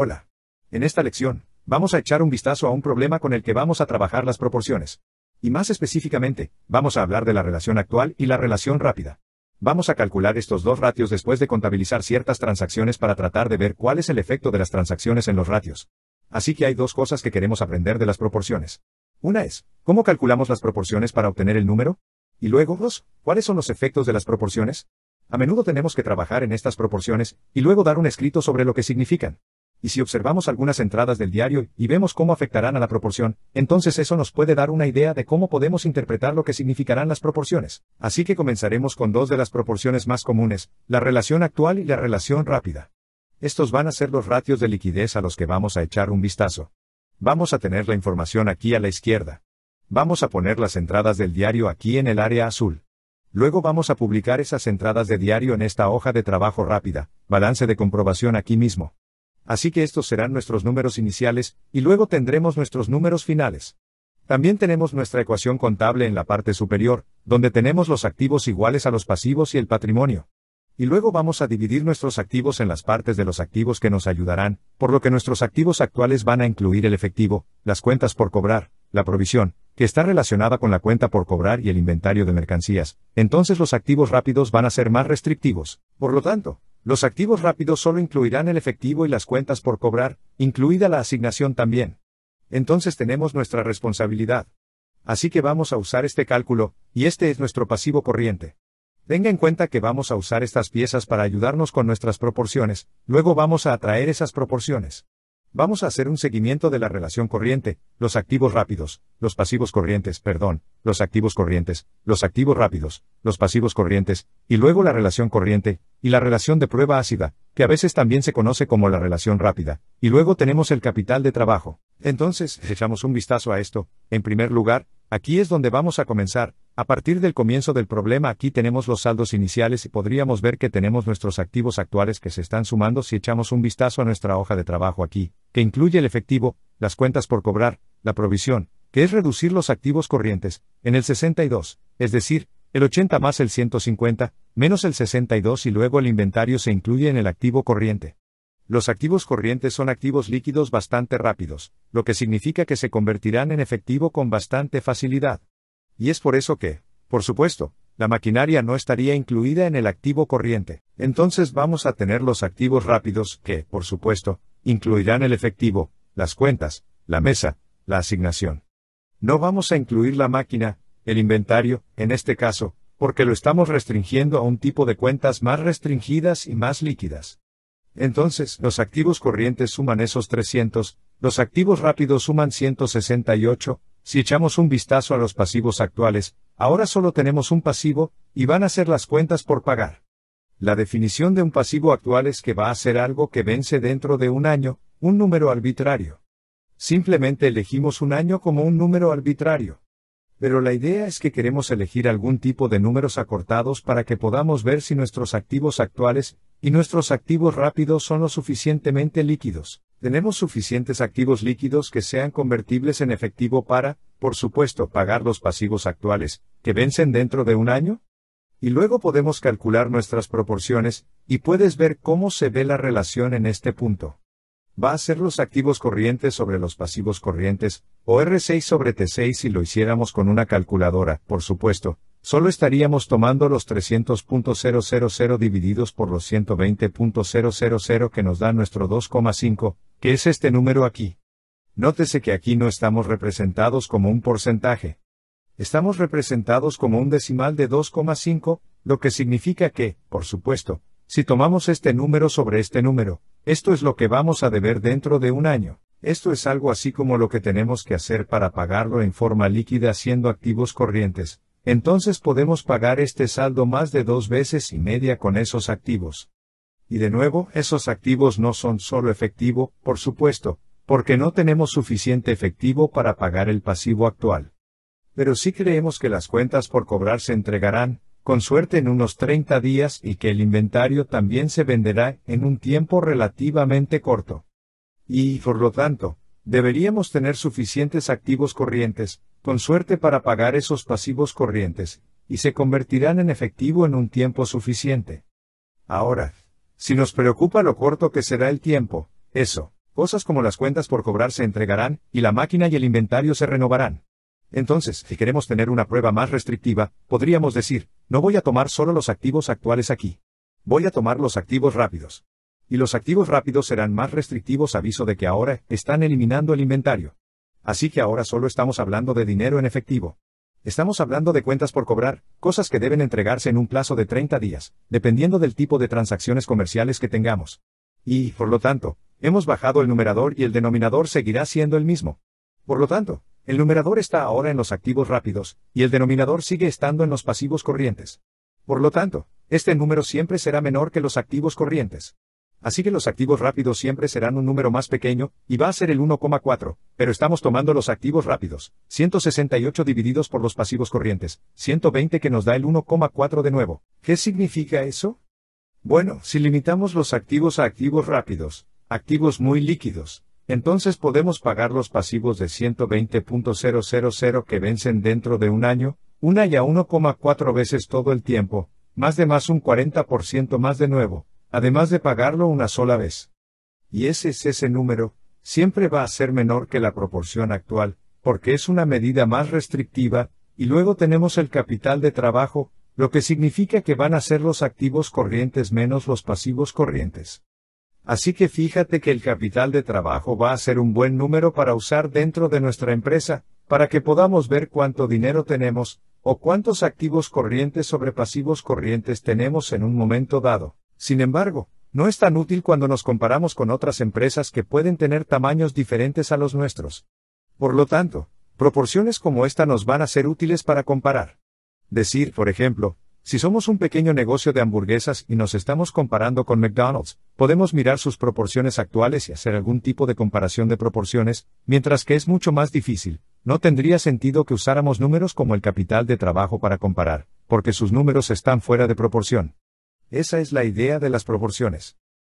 Hola. En esta lección, vamos a echar un vistazo a un problema con el que vamos a trabajar las proporciones. Y más específicamente, vamos a hablar de la relación actual y la relación rápida. Vamos a calcular estos dos ratios después de contabilizar ciertas transacciones para tratar de ver cuál es el efecto de las transacciones en los ratios. Así que hay dos cosas que queremos aprender de las proporciones. Una es, ¿cómo calculamos las proporciones para obtener el número? Y luego dos, ¿cuáles son los efectos de las proporciones? A menudo tenemos que trabajar en estas proporciones, y luego dar un escrito sobre lo que significan y si observamos algunas entradas del diario y vemos cómo afectarán a la proporción, entonces eso nos puede dar una idea de cómo podemos interpretar lo que significarán las proporciones. Así que comenzaremos con dos de las proporciones más comunes, la relación actual y la relación rápida. Estos van a ser los ratios de liquidez a los que vamos a echar un vistazo. Vamos a tener la información aquí a la izquierda. Vamos a poner las entradas del diario aquí en el área azul. Luego vamos a publicar esas entradas de diario en esta hoja de trabajo rápida, balance de comprobación aquí mismo. Así que estos serán nuestros números iniciales, y luego tendremos nuestros números finales. También tenemos nuestra ecuación contable en la parte superior, donde tenemos los activos iguales a los pasivos y el patrimonio. Y luego vamos a dividir nuestros activos en las partes de los activos que nos ayudarán, por lo que nuestros activos actuales van a incluir el efectivo, las cuentas por cobrar, la provisión, que está relacionada con la cuenta por cobrar y el inventario de mercancías, entonces los activos rápidos van a ser más restrictivos. Por lo tanto, los activos rápidos solo incluirán el efectivo y las cuentas por cobrar, incluida la asignación también. Entonces tenemos nuestra responsabilidad. Así que vamos a usar este cálculo, y este es nuestro pasivo corriente. Tenga en cuenta que vamos a usar estas piezas para ayudarnos con nuestras proporciones, luego vamos a atraer esas proporciones. Vamos a hacer un seguimiento de la relación corriente, los activos rápidos, los pasivos corrientes, perdón, los activos corrientes, los activos rápidos, los pasivos corrientes, y luego la relación corriente, y la relación de prueba ácida, que a veces también se conoce como la relación rápida, y luego tenemos el capital de trabajo. Entonces, echamos un vistazo a esto, en primer lugar, aquí es donde vamos a comenzar, a partir del comienzo del problema aquí tenemos los saldos iniciales y podríamos ver que tenemos nuestros activos actuales que se están sumando si echamos un vistazo a nuestra hoja de trabajo aquí, que incluye el efectivo, las cuentas por cobrar, la provisión, que es reducir los activos corrientes, en el 62, es decir, el 80 más el 150, menos el 62 y luego el inventario se incluye en el activo corriente. Los activos corrientes son activos líquidos bastante rápidos, lo que significa que se convertirán en efectivo con bastante facilidad. Y es por eso que, por supuesto, la maquinaria no estaría incluida en el activo corriente. Entonces vamos a tener los activos rápidos que, por supuesto, incluirán el efectivo, las cuentas, la mesa, la asignación. No vamos a incluir la máquina, el inventario, en este caso, porque lo estamos restringiendo a un tipo de cuentas más restringidas y más líquidas. Entonces, los activos corrientes suman esos 300, los activos rápidos suman 168, si echamos un vistazo a los pasivos actuales, ahora solo tenemos un pasivo, y van a ser las cuentas por pagar. La definición de un pasivo actual es que va a ser algo que vence dentro de un año, un número arbitrario. Simplemente elegimos un año como un número arbitrario. Pero la idea es que queremos elegir algún tipo de números acortados para que podamos ver si nuestros activos actuales y nuestros activos rápidos son lo suficientemente líquidos. Tenemos suficientes activos líquidos que sean convertibles en efectivo para, por supuesto, pagar los pasivos actuales, que vencen dentro de un año? Y luego podemos calcular nuestras proporciones, y puedes ver cómo se ve la relación en este punto. Va a ser los activos corrientes sobre los pasivos corrientes, o R6 sobre T6 si lo hiciéramos con una calculadora, por supuesto, solo estaríamos tomando los 300.000 divididos por los 120.000 que nos da nuestro 2,5, Qué es este número aquí. Nótese que aquí no estamos representados como un porcentaje. Estamos representados como un decimal de 2,5, lo que significa que, por supuesto, si tomamos este número sobre este número, esto es lo que vamos a deber dentro de un año. Esto es algo así como lo que tenemos que hacer para pagarlo en forma líquida haciendo activos corrientes, entonces podemos pagar este saldo más de dos veces y media con esos activos. Y de nuevo, esos activos no son solo efectivo, por supuesto, porque no tenemos suficiente efectivo para pagar el pasivo actual. Pero sí creemos que las cuentas por cobrar se entregarán, con suerte en unos 30 días y que el inventario también se venderá en un tiempo relativamente corto. Y, por lo tanto, deberíamos tener suficientes activos corrientes, con suerte para pagar esos pasivos corrientes, y se convertirán en efectivo en un tiempo suficiente. Ahora, si nos preocupa lo corto que será el tiempo, eso, cosas como las cuentas por cobrar se entregarán, y la máquina y el inventario se renovarán. Entonces, si queremos tener una prueba más restrictiva, podríamos decir, no voy a tomar solo los activos actuales aquí. Voy a tomar los activos rápidos. Y los activos rápidos serán más restrictivos aviso de que ahora están eliminando el inventario. Así que ahora solo estamos hablando de dinero en efectivo. Estamos hablando de cuentas por cobrar, cosas que deben entregarse en un plazo de 30 días, dependiendo del tipo de transacciones comerciales que tengamos. Y, por lo tanto, hemos bajado el numerador y el denominador seguirá siendo el mismo. Por lo tanto, el numerador está ahora en los activos rápidos, y el denominador sigue estando en los pasivos corrientes. Por lo tanto, este número siempre será menor que los activos corrientes. Así que los activos rápidos siempre serán un número más pequeño, y va a ser el 1,4, pero estamos tomando los activos rápidos, 168 divididos por los pasivos corrientes, 120 que nos da el 1,4 de nuevo. ¿Qué significa eso? Bueno, si limitamos los activos a activos rápidos, activos muy líquidos, entonces podemos pagar los pasivos de 120.000 que vencen dentro de un año, una y a 1,4 veces todo el tiempo, más de más un 40% más de nuevo, además de pagarlo una sola vez. Y ese es ese número, siempre va a ser menor que la proporción actual, porque es una medida más restrictiva, y luego tenemos el capital de trabajo, lo que significa que van a ser los activos corrientes menos los pasivos corrientes. Así que fíjate que el capital de trabajo va a ser un buen número para usar dentro de nuestra empresa, para que podamos ver cuánto dinero tenemos, o cuántos activos corrientes sobre pasivos corrientes tenemos en un momento dado. Sin embargo, no es tan útil cuando nos comparamos con otras empresas que pueden tener tamaños diferentes a los nuestros. Por lo tanto, proporciones como esta nos van a ser útiles para comparar. Decir, por ejemplo, si somos un pequeño negocio de hamburguesas y nos estamos comparando con McDonald's, podemos mirar sus proporciones actuales y hacer algún tipo de comparación de proporciones, mientras que es mucho más difícil. No tendría sentido que usáramos números como el capital de trabajo para comparar, porque sus números están fuera de proporción. Esa es la idea de las proporciones.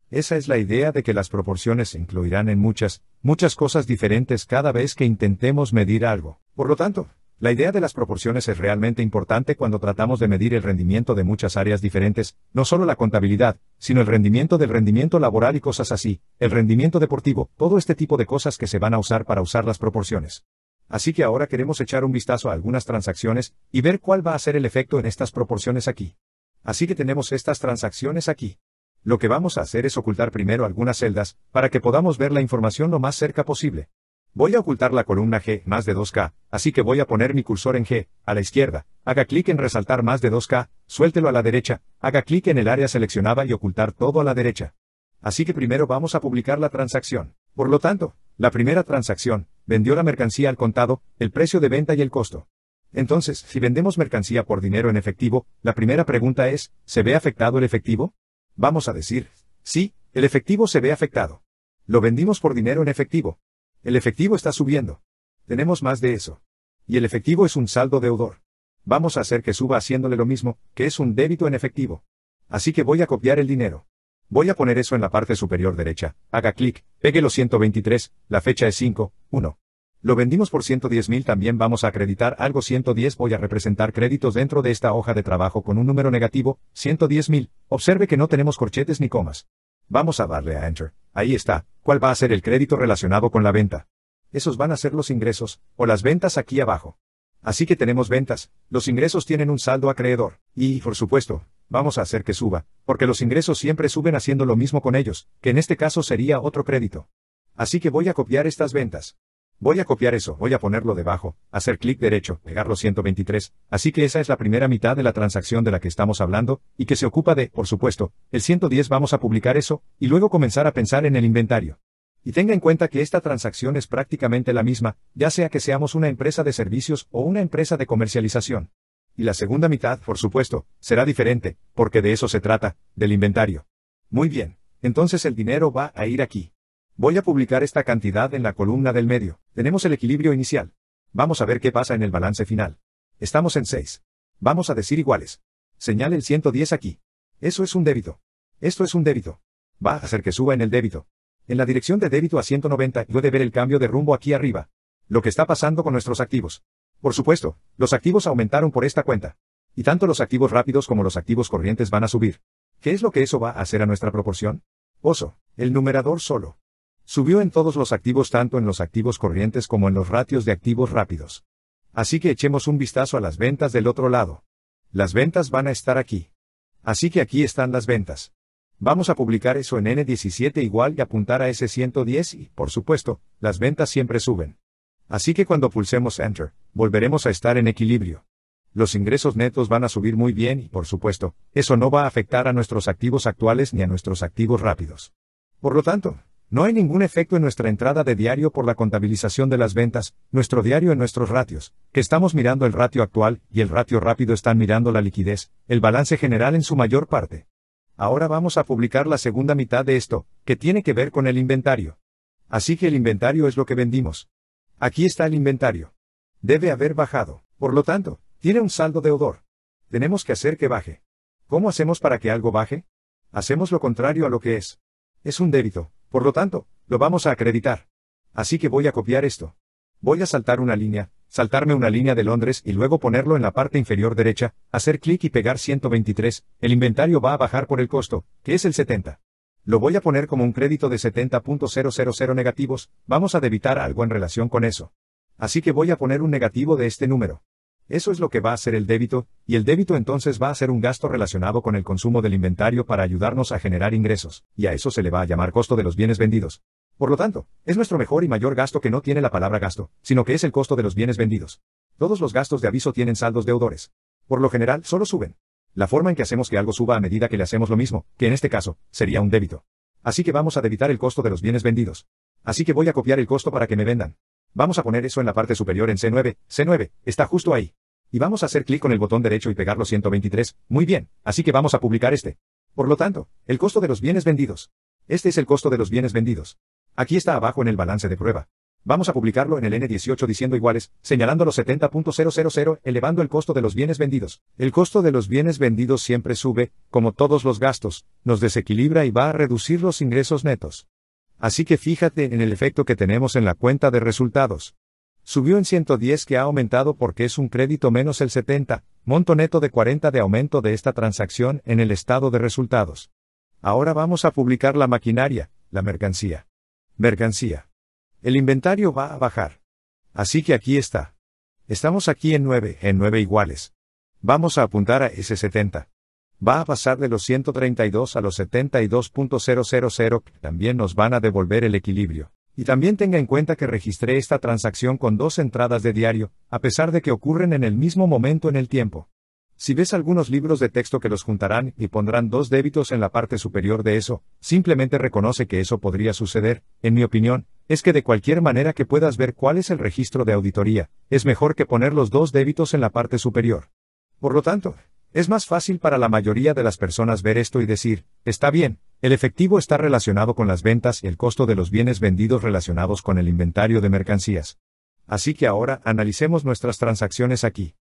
Esa es la idea de que las proporciones se incluirán en muchas, muchas cosas diferentes cada vez que intentemos medir algo. Por lo tanto, la idea de las proporciones es realmente importante cuando tratamos de medir el rendimiento de muchas áreas diferentes, no solo la contabilidad, sino el rendimiento del rendimiento laboral y cosas así, el rendimiento deportivo, todo este tipo de cosas que se van a usar para usar las proporciones. Así que ahora queremos echar un vistazo a algunas transacciones y ver cuál va a ser el efecto en estas proporciones aquí. Así que tenemos estas transacciones aquí. Lo que vamos a hacer es ocultar primero algunas celdas, para que podamos ver la información lo más cerca posible. Voy a ocultar la columna G, más de 2K, así que voy a poner mi cursor en G, a la izquierda, haga clic en resaltar más de 2K, suéltelo a la derecha, haga clic en el área seleccionada y ocultar todo a la derecha. Así que primero vamos a publicar la transacción. Por lo tanto, la primera transacción, vendió la mercancía al contado, el precio de venta y el costo. Entonces, si vendemos mercancía por dinero en efectivo, la primera pregunta es, ¿se ve afectado el efectivo? Vamos a decir, sí, el efectivo se ve afectado. Lo vendimos por dinero en efectivo. El efectivo está subiendo. Tenemos más de eso. Y el efectivo es un saldo deudor. Vamos a hacer que suba haciéndole lo mismo, que es un débito en efectivo. Así que voy a copiar el dinero. Voy a poner eso en la parte superior derecha, haga clic, pegue los 123, la fecha es 5, 1. Lo vendimos por 110 mil también vamos a acreditar algo 110 voy a representar créditos dentro de esta hoja de trabajo con un número negativo, 110 mil, observe que no tenemos corchetes ni comas. Vamos a darle a Enter, ahí está, ¿cuál va a ser el crédito relacionado con la venta? Esos van a ser los ingresos, o las ventas aquí abajo. Así que tenemos ventas, los ingresos tienen un saldo acreedor, y, por supuesto, vamos a hacer que suba, porque los ingresos siempre suben haciendo lo mismo con ellos, que en este caso sería otro crédito. Así que voy a copiar estas ventas. Voy a copiar eso, voy a ponerlo debajo, hacer clic derecho, pegarlo 123, así que esa es la primera mitad de la transacción de la que estamos hablando, y que se ocupa de, por supuesto, el 110 vamos a publicar eso, y luego comenzar a pensar en el inventario. Y tenga en cuenta que esta transacción es prácticamente la misma, ya sea que seamos una empresa de servicios o una empresa de comercialización. Y la segunda mitad, por supuesto, será diferente, porque de eso se trata, del inventario. Muy bien, entonces el dinero va a ir aquí. Voy a publicar esta cantidad en la columna del medio. Tenemos el equilibrio inicial. Vamos a ver qué pasa en el balance final. Estamos en 6. Vamos a decir iguales. Señale el 110 aquí. Eso es un débito. Esto es un débito. Va a hacer que suba en el débito. En la dirección de débito a 190 puede ver el cambio de rumbo aquí arriba. Lo que está pasando con nuestros activos. Por supuesto, los activos aumentaron por esta cuenta. Y tanto los activos rápidos como los activos corrientes van a subir. ¿Qué es lo que eso va a hacer a nuestra proporción? Oso, el numerador solo. Subió en todos los activos tanto en los activos corrientes como en los ratios de activos rápidos. Así que echemos un vistazo a las ventas del otro lado. Las ventas van a estar aquí. Así que aquí están las ventas. Vamos a publicar eso en N17 igual y apuntar a s 110 y, por supuesto, las ventas siempre suben. Así que cuando pulsemos Enter, volveremos a estar en equilibrio. Los ingresos netos van a subir muy bien y, por supuesto, eso no va a afectar a nuestros activos actuales ni a nuestros activos rápidos. Por lo tanto, no hay ningún efecto en nuestra entrada de diario por la contabilización de las ventas, nuestro diario en nuestros ratios, que estamos mirando el ratio actual y el ratio rápido están mirando la liquidez, el balance general en su mayor parte. Ahora vamos a publicar la segunda mitad de esto, que tiene que ver con el inventario. Así que el inventario es lo que vendimos. Aquí está el inventario. Debe haber bajado, por lo tanto, tiene un saldo de odor. Tenemos que hacer que baje. ¿Cómo hacemos para que algo baje? Hacemos lo contrario a lo que es. Es un débito, por lo tanto, lo vamos a acreditar. Así que voy a copiar esto. Voy a saltar una línea, saltarme una línea de Londres y luego ponerlo en la parte inferior derecha, hacer clic y pegar 123, el inventario va a bajar por el costo, que es el 70. Lo voy a poner como un crédito de 70.000 negativos, vamos a debitar algo en relación con eso. Así que voy a poner un negativo de este número. Eso es lo que va a ser el débito, y el débito entonces va a ser un gasto relacionado con el consumo del inventario para ayudarnos a generar ingresos, y a eso se le va a llamar costo de los bienes vendidos. Por lo tanto, es nuestro mejor y mayor gasto que no tiene la palabra gasto, sino que es el costo de los bienes vendidos. Todos los gastos de aviso tienen saldos deudores. Por lo general, solo suben. La forma en que hacemos que algo suba a medida que le hacemos lo mismo, que en este caso, sería un débito. Así que vamos a debitar el costo de los bienes vendidos. Así que voy a copiar el costo para que me vendan. Vamos a poner eso en la parte superior en C9, C9, está justo ahí. Y vamos a hacer clic con el botón derecho y pegar los 123, muy bien, así que vamos a publicar este. Por lo tanto, el costo de los bienes vendidos. Este es el costo de los bienes vendidos. Aquí está abajo en el balance de prueba. Vamos a publicarlo en el N18 diciendo iguales, señalando los 70.000, elevando el costo de los bienes vendidos. El costo de los bienes vendidos siempre sube, como todos los gastos, nos desequilibra y va a reducir los ingresos netos. Así que fíjate en el efecto que tenemos en la cuenta de resultados. Subió en 110 que ha aumentado porque es un crédito menos el 70, monto neto de 40 de aumento de esta transacción en el estado de resultados. Ahora vamos a publicar la maquinaria, la mercancía. Mercancía. El inventario va a bajar. Así que aquí está. Estamos aquí en 9, en 9 iguales. Vamos a apuntar a ese 70 va a pasar de los 132 a los 72.000, también nos van a devolver el equilibrio. Y también tenga en cuenta que registré esta transacción con dos entradas de diario, a pesar de que ocurren en el mismo momento en el tiempo. Si ves algunos libros de texto que los juntarán y pondrán dos débitos en la parte superior de eso, simplemente reconoce que eso podría suceder, en mi opinión, es que de cualquier manera que puedas ver cuál es el registro de auditoría, es mejor que poner los dos débitos en la parte superior. Por lo tanto, es más fácil para la mayoría de las personas ver esto y decir, está bien, el efectivo está relacionado con las ventas y el costo de los bienes vendidos relacionados con el inventario de mercancías. Así que ahora analicemos nuestras transacciones aquí.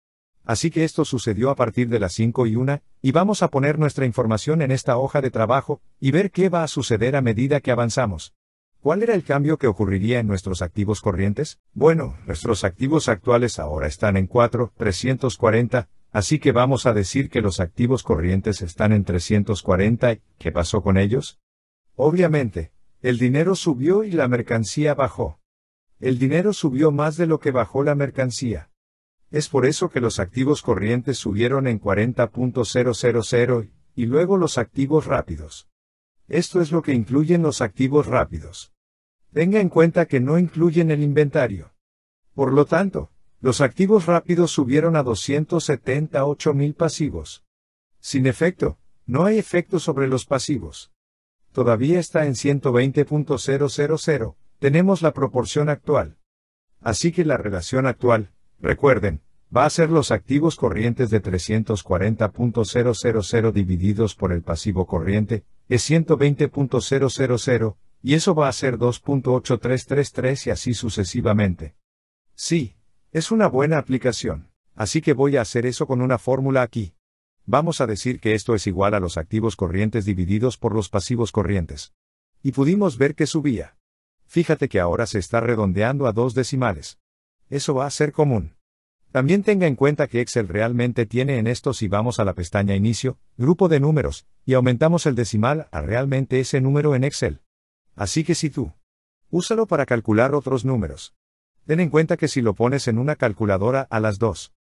Así que esto sucedió a partir de las 5 y 1, y vamos a poner nuestra información en esta hoja de trabajo, y ver qué va a suceder a medida que avanzamos. ¿Cuál era el cambio que ocurriría en nuestros activos corrientes? Bueno, nuestros activos actuales ahora están en 4,340, Así que vamos a decir que los activos corrientes están en 340 y ¿qué pasó con ellos? Obviamente, el dinero subió y la mercancía bajó. El dinero subió más de lo que bajó la mercancía. Es por eso que los activos corrientes subieron en 40.000 y luego los activos rápidos. Esto es lo que incluyen los activos rápidos. Tenga en cuenta que no incluyen el inventario. Por lo tanto, los activos rápidos subieron a 278.000 pasivos. Sin efecto, no hay efecto sobre los pasivos. Todavía está en 120.000, tenemos la proporción actual. Así que la relación actual, recuerden, va a ser los activos corrientes de 340.000 divididos por el pasivo corriente, es 120.000, y eso va a ser 2.8333 y así sucesivamente. Sí, es una buena aplicación, así que voy a hacer eso con una fórmula aquí. Vamos a decir que esto es igual a los activos corrientes divididos por los pasivos corrientes. Y pudimos ver que subía. Fíjate que ahora se está redondeando a dos decimales. Eso va a ser común. También tenga en cuenta que Excel realmente tiene en esto si vamos a la pestaña Inicio, Grupo de Números, y aumentamos el decimal a realmente ese número en Excel. Así que si tú, úsalo para calcular otros números. Ten en cuenta que si lo pones en una calculadora a las 2,